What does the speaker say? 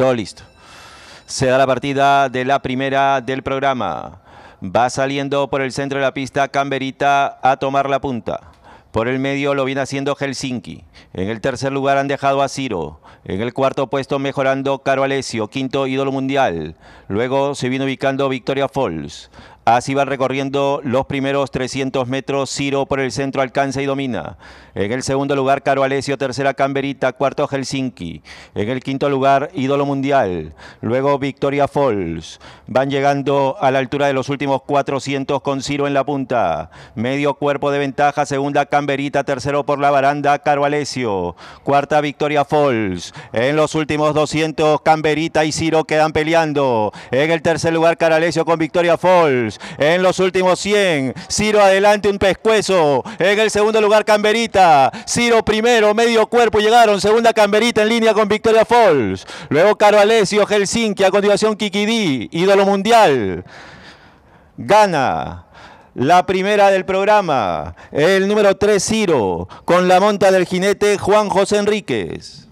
Todo listo. Se da la partida de la primera del programa. Va saliendo por el centro de la pista Camberita a tomar la punta. Por el medio lo viene haciendo Helsinki. En el tercer lugar han dejado a Ciro. En el cuarto puesto mejorando Caro Alessio. quinto ídolo mundial. Luego se viene ubicando Victoria Falls. Así va recorriendo los primeros 300 metros. Ciro por el centro alcanza y domina. En el segundo lugar, Caro Alesio. Tercera, Camberita. Cuarto, Helsinki. En el quinto lugar, Ídolo Mundial. Luego, Victoria Falls. Van llegando a la altura de los últimos 400 con Ciro en la punta. Medio cuerpo de ventaja. Segunda, Camberita. Tercero por la baranda, Caro Alesio. Cuarta, Victoria Falls. En los últimos 200, Camberita y Ciro quedan peleando. En el tercer lugar, Caro Alesio con Victoria Falls. En los últimos 100, Ciro adelante un pescuezo. En el segundo lugar Camberita. Ciro primero, medio cuerpo llegaron. Segunda Camberita en línea con Victoria Falls. Luego Carvalesio, Helsinki. A continuación Kikidi, ídolo mundial. Gana la primera del programa, el número 3 Ciro, con la monta del jinete Juan José Enríquez.